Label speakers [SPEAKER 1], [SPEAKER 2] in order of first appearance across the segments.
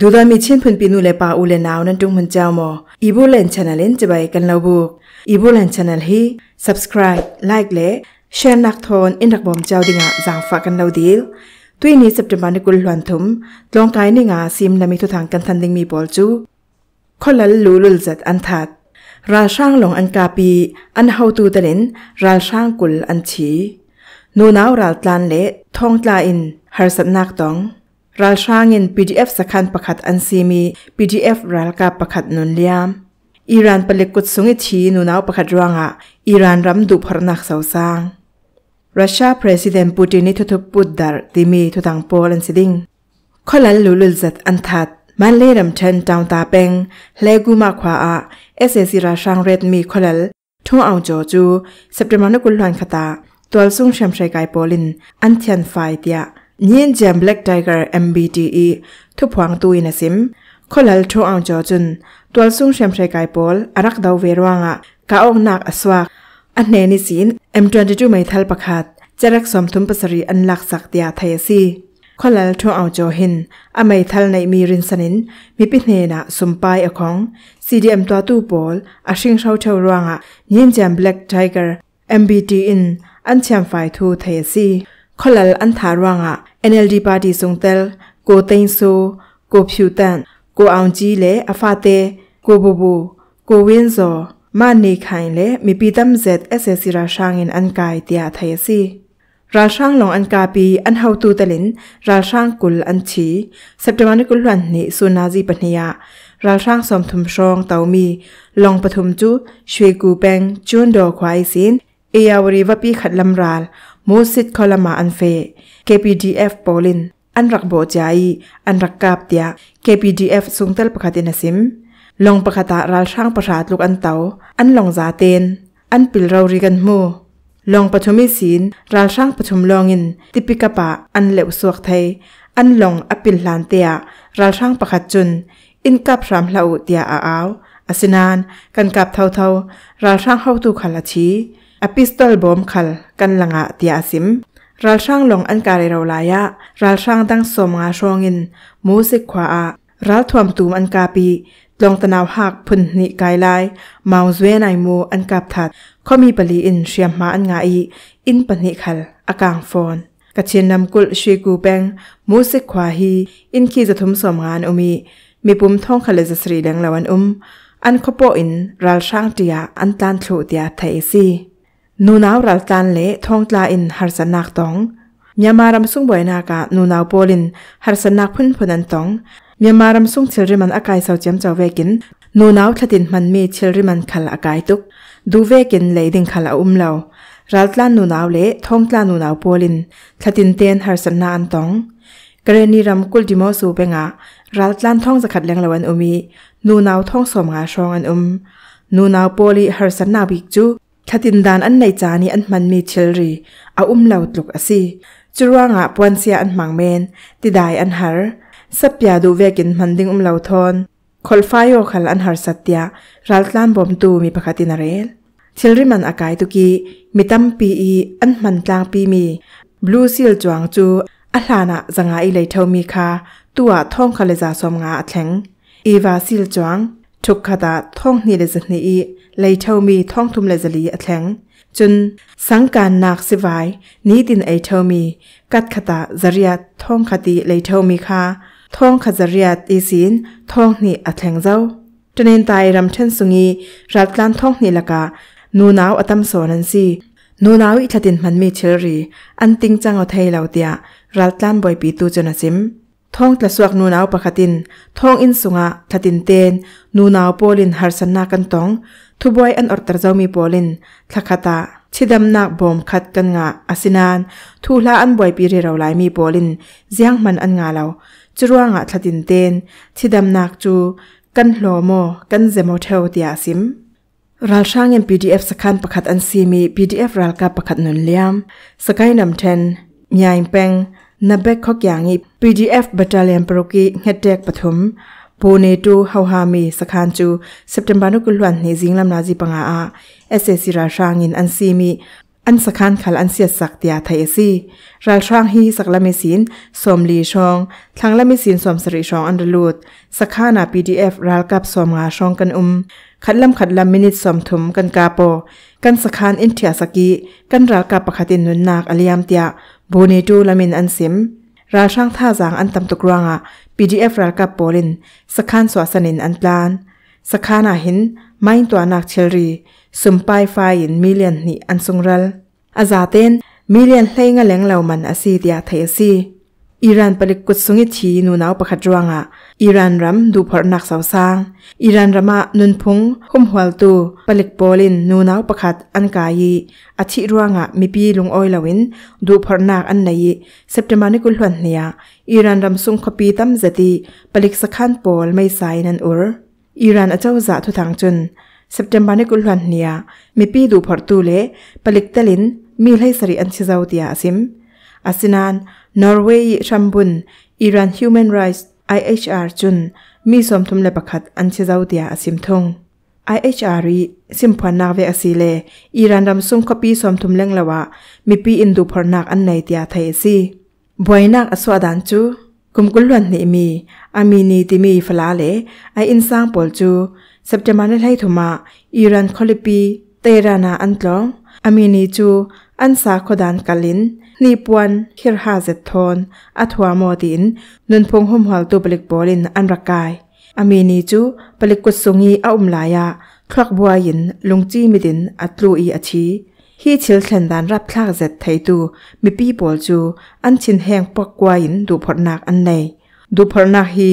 [SPEAKER 1] ดูดามีเช่นพื้นปีนูเลปาอูเลนาวนั่นตุงมันเจ้ามออีบุเลนชาแนลเล่นจะไปกันเราบุกอีบุเลนชาแนลฮี subscribe like และแชร์นักทอนอินดักบอมเจ้าดิงะจางฝากกันเราดีลตุยนี้สัปดาห์นี้กุลหวนทุมลองกายนิงาซิมนามีทุทางกันทันดิงมีบอลจูคนละลูลุลจัดอันทัด ราช่างหลงอันกาปี อันเฮาตูตะลินราช่างกุลอันชีโนนาวราตลานเละทองตลาอินฮาร์สนักตองรัลช่างเงิน PDF สักันประคัดอันซีมี PDF รัลกาประคัดนุนเลียมอิรานเปลิกุดสุงทีนูนาวประคัดร่างอ่ะอิรานรำดูพรนักเสาสร้างรัสเซียประธานาธิบดีนิทุทุปุดดาร์ติมีทุตังโปลลนซิดิงขลันลุลุลจัดอันทัดมันเล่ดำเชนจาวตาเปงเลกูมาขวาอะเอเซซิราช่างเรดมีขลันทุ่งเอาโจจูสัปดาห์มนุกุลลันคตา ตัวซุ่งเชมชัยกายโปลิน อันเทียนไฟเดียนี่จมแบล็กไทเกอร์ MBTE ทุกพวงตัวนะซิมคนเลทรอังจอจุนตัวสูงเชมชัยไกพอลอรักดาวเวรวงอะก้าองนักอสวกอันเนนิสิน M22 ไม่ทัลประคาดจะรักสมทุนปสรีอันหลักสักดี์ยาไทยซีคนลลทรอังจอหินอัไม่ทัลในมีรินสนิน มีปิเนนะสมปายอของ CDM ตัวตู้บอลอาชิงเช่าเช่ารวงอยินีจะแบล็กไทเกอร์ MBTE อันเชียมไฟทูไทยซี kholal an tharwanga NLD party sungtel ko teinso ko phjutan ko aungji le afate ko bobo ko winzo ma ne khain le mi pitam z ssc ra shangin an kai tia thayasi ra shang long an ka pi an how tu talin ra shang kul an chi september ni kul wan ni sunaji paniya ra shang som thum shong taumi long pathum chu shwe ku peng chun do khwai sin เอยาวรีวปีขัดลำรานมูสิตคอลมาอันเฟ KPDF โปลินอันรักโบจายอันรักกาบเตีย KPDF สุงเตลประคตินสิมลงประคตาราช่างประชาตลูกอันเตา อันลงจาเตนอันปิลเราริกันมูลงประชุมศินราช่างประชุมลองิน ติปิกปะอันเหลวสวกไทย อันลงอปิลลานเตียราช่างประคจุน อินกับสามเหลาเตียอาอาวอสินานกันกับเท่าเท่าราช่างเข้าตูขันละชีอพิสตอลบอมคัลกันลังอาตตียซิมรัลช่างลงอันการเราลายะรัลช่างตั้งสมงาชวงิน มูสิกขวาอารัลทวมตูมอันกาปีลงตนาวหักพุ่นนิกายลายมาวเวนายมูอันกับถัดข้อมีปลีอินเชียมมาอันงาอีอินปนิคัลอากางฟอนกะเชียนนำกุลชีกูแปงมูสิกขวาฮีอินคีจะทุมสมงานอุมีมีปุ่มท่องคลจะสรีแดงละวันอุมอันขโปอินรัลช่างเตียอันตานโชเตียไทยซีนูนาวรัลตันเลทองตลาอินฮาร์สนักตองมีมารำสุงบ่อยนากะนูนาวโปลินฮาร์สนักพุ่นพนันตองมีมารำสุงเชริมันอากายเสาเจียมเจ้าเวกิน นูนาวทัดินมันมีเชริมันขลอากายตุก ดูเวกินเลยดิงขลาอุ้มเรารัลตันนูนาวเลทองตลานูนาวโปลินทัดินเตียนร์สนาอันตองกรณีรำกุลดิมอสูเปงะรัลตันท่องสกัดเลงละวันอุมี นูนาวท่องสมงาชองอันอุมนูนาวโปลิร์สนาบิกจูัดินดานอันในจานีอันมันมีเชลรีอาอุ้มเหล่าตุกอสีจรวงอาปวนเสียอันหมังเมนติดได้อันหารสับยาดูเวกินมันดิงอุ้มเหล่าทอนคอลไฟโอขัลอันหารสัตยารัลลานบอมตูมีปกตัดินาเรลเทลรีมันอากายตุกีมีตั้มปีอีอันมันกลางปีมีบลูซิลจวงจูอัลลานะจังไงเลยเท่ามีคาตัวท่องคาเลจาสมงาแข็งอีวาซิลจวงทุกขตาท่องนี่เลจนีอีลยเทวมีท่องทุมเลจลีอัแทงจนสังการนักสิวายนี้ดินไอเทวมี กัดขตาจริยท่องคติเลยเทวมีคาท่องขจริยอีสินท่องนี่อัแทงเจ้าจนเนตายรำเช่นสุงีรัดลานท่องนี่ละกานูนาวอตัมสอนันซีนูนาวอิทตินมันมีเชอรีอันติงจังเอาไทยเหล่าเตียรัดลานบอยปีตูจนซิมท่องตะสวกนูนาวปะคตินท่องอินสุงะทัดินเตนนูนาวโปลินฮาร์สนากันตองทุบวยอันอัตรเจ้ามีบอลินทักตาชิดำนักบอมขัดกันงาอสินานทูลาอันบวยปีเรเราหลายมีบอลินเจียงมันอันงาเราจรวงอ่ะทัดินเตนชิดำนักจูกันหลอโมกันเซมเทลเตียซิมรัลช่างเงิน PDF สกันประคัดอันซีมี PDF รัลกาประคัดนุนเลียมสกายนำเทนมีไอเปงนับเบกขอกอย่างอี้ PDF บัตเตอรเลียนโปรกีเฮดเด็กปฐมปูเนตูฮาฮามีสคันจูเซปเทมบานุกุลวันในจิงลำนาจีปังอา เอเซซิราชางินอันซีมีอันสักันขัลอันเสียสักเตียไทยซีรัลชางฮีสักละมิสินสมลีชอง ทั้งละมิสินสมสริชองอันดลูดสักานาพีดีเอฟรัลกับสมงาชองกันอุมขัดลำขัดลำมินิสมถุมกันกาโป กันสักันอินเทียสกีกันรัลกับปะคตินนุนนาคอเลียมเตียโบเนตูละมมนอันซิมราช่างท่าจางอันตำตุกรังอ่ะ PDF รัลกับโปลินสักขันสวสนินอันปลานสักขันอาหินไม่ตัวนักเชลรีสุมไปไฟอินมิเลียนนี่อันสุงรัลอาจาเต้นมิเลียนเพลงเล้งเหล่ามันอาซีเดียไทยซีอิรันปลิกุดสุงิทีนูนาวประคดรวงอ่ะอิรันรัมดูพอนักสาวสร้างอิรันรัมะนุนพงคุมหัวตูปลิกโปลินนูนาวประคัดอันกายีอธิรวงอ่ะมีปีลงออยลาวินดูพอนักอันไหนเซปเตมานิกุลหวนเนียอิรันรัมสุงขปีตั้มจตีปลิกสักขันโปลไม่ใส่นันอุรอิรันอาเจ้าจ่าทุทางจนเซปเตมานิกุลหวนเนียมีปีดูพอตูเลปลิกตลินมีไลสริอันชิซาวเตียซิมอ a s นนอร์เวย์ชัมบุนอิรั Human Rights IHR จุนมีสมทุมเลประคัดอันเชื่อเดียอาสิมทง IHR สิมพันนักเวอาศิเลอิรันดำซุ่มคปีสมทุมเล่งละวะมีปีอินดูพอนักอันในเดียไทยซีบวยนักอสวดันจูกุมกุลวันนี่มีอามีนีติมีฟลาเลไออินสร้างปอลจูสัปจมาเนไท้ถุมาอิรันคอลิปีเตรานาอันตรองอามีนีจู อันสาขดานกาลินนิปวนคิรฮาเซทอนอัทวามอดินนุนพงหอมหัวตัวปลิกบอลินอันรักกายอามีนีจูปลิกกุศงีอาอุมลายะคลักบัวยินลงจีมิดินอัตลูอีอาชีฮีชิลเซนดานรับคลากเซตไทตูมีปีบอลจูอันชินแหงปักกวายินดูพอนักอันไหนดูพอนักฮี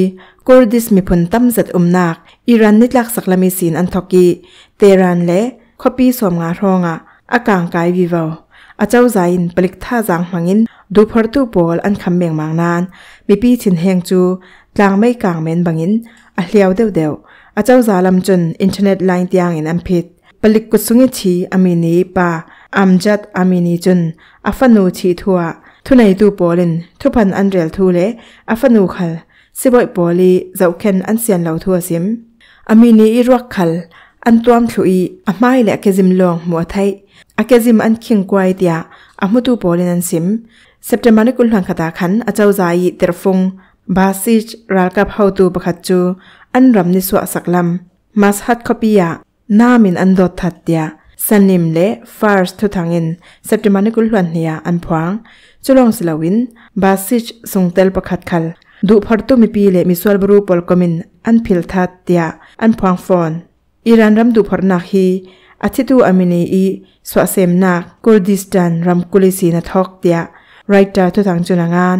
[SPEAKER 1] กอร์ดิสมีพันตั้มเซตอุมนักอิรันนิดลักสักลามีสินอันทกีเตรันเละคอปีสวมงาทองอะอากางกายวิวาอาเจ้าใจอิปลิกท่าจางหังอินดูพอร์ตูบอลอันคำเมียงมางนานมีปีชินเฮงจูกลางไม่กลางเมนบังอินอาเลียวเดียวเดวอาเจ้าจาลำจนอินเทอร์เน็ตไลน์ตียงอินอันพิดปลิกกุสุงิชีอามินีปาอัมจัดอามินีจนอัฟนูชีทัวทุนในตูบอลินทุพันอันเรียลทูเลอัฟนูขลสิบวยบอลีเจ้าเคนอันเซียนเหล่าทัวซิมอามินีอิรักขลอันตัวมถุยอามายเล็กเจิมลองมัวไทยอาเกจิมอันคิงควายเดียอาหมุดูโปลินันซิมสัปต์มานิกุลหลังคาตาขันอาเจ้าใจเดรฟงบาซิจรักกับเฮาตูประคัจูอันรำนิสวาสักลำมาสฮัดคัปิยะนามินอันดดทัดเดียสันนิมเล่ฟาร์สทุตังอินสัปต์มานิกุลหลังเนียอันพวงจุลองสลาวินบาซิจส่งเตลประคัดขลดูผอร์ตูมีปีเล่มิสวาบรูปอลกมิน อันพิลทัดเดียอันพวงฟอนอิรันรัมดูพอรนักฮีอาทิตย์อเมนีสวสเซมนักกุลดิสตันรัมกุลิสีนัทอกเดียรายการทุกทางจุนงาน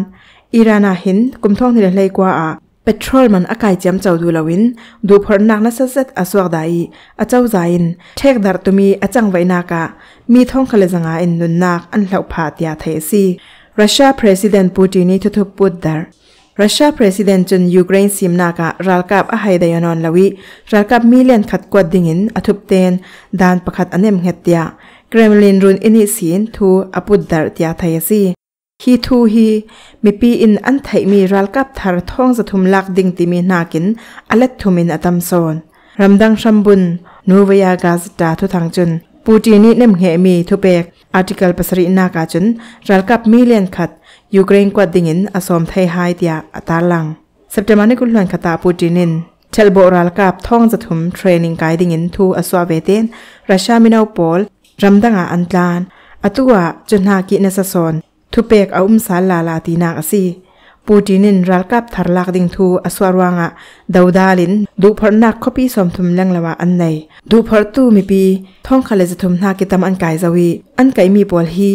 [SPEAKER 1] อิรานาหินกุมท่องเรนเลยกว่าเปโตรมันอากาศเจีมเจ้าดูลวินดูพอรนักนัสเซตอสวกได้อาเจ้าใจเทคดาร์ตุมีอาจารย์ไวนากะมีท่องคลิสงาอินนุนนักอันเหล่าพาดยาเทซีรัสเซียประธานปูตินีทุกทุกปุ่ดดาร์รัสเซียประธานาธิบดีจนยูเครนซีมนาคารัลกับอาไฮเดยานอนลาวิรัลกับมิเลียนขัดกวดดิ้งินอธุบเตนดานประคตอเนมเฮตยาเครมลินรุนอินิสินทูอปุดดาร์ตยาไทยซีฮีทูฮีมีปีอินอันไทยมีรัลกับทารทองสะทุมลักดิ้งติมีนาคินอเลตทุมินอตัมโซนรัมดังชัมบุนนูเวียกาสตาทุทังจุนปูตีนิเนมเฮมีทุเปกอาร์ติเคิลปสรีนากาจุนรัลกับมิเลียนขัดยูเครนกวดดิ่งินอสมไทยหฮเดียอัตาลังสัปดาห์มานี้คุณหลวนคาตาปูตินินเชลโบรัลกับท่องจัดถุมเทรนนิ่งไกดิ่งินทูอสวาเวเดนรัชีามินาอปอลรัมดังอาอันตานอตัวจนหากินนสซอนทุเปกเอาอุ้มสาลาลาตีนางอซีปูตินินรัลกับทารลักดิ่งทูอสวารวังะดาวดาลินดูพรนักคบีสมทุมเรงละวาอันไหนดูพรตู้มีปีท่องคาเลจถุมหากิตามอันไกจวีอันไกมีปอลฮี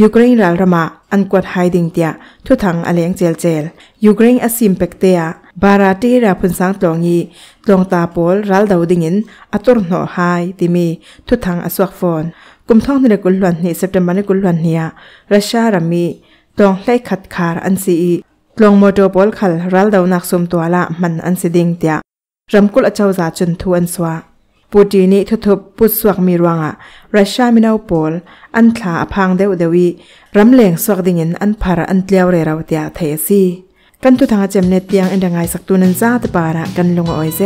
[SPEAKER 1] ยูเครนลาลมาอันกวดไฮดิงเตียทุทังอเลียงเจลเจลยูเครนอสิมเปกเตียบาราตีราพุนสังตองยีตองตาปอลรัลดาวดิงินอัตุรโนไฮติมีทุทังอสวกฟอนกุมท่องในกุลวันนี้เซปเมับในกุลวันเนียรัสเซียรามีตองไล่ขัดขารอันซีตองมอโตปอลขัลรัลดาวนักสมตัวละมันอันซีดิงเตียรำกุลอาเจ้าจ่าจนทวนสวาปูจีนี้ทุทุบปุสวกมีรวงอ่ะรัสเซียมินาปอลอันทลาอพังเดวเดวีรำเลงสวกดิ่งินอันพาระอันเลียวเรรวเตียเทซีกันตุทางเจมเนตียงอันดังไงสักตัวนันจ้าตบาระกันลงออยเซ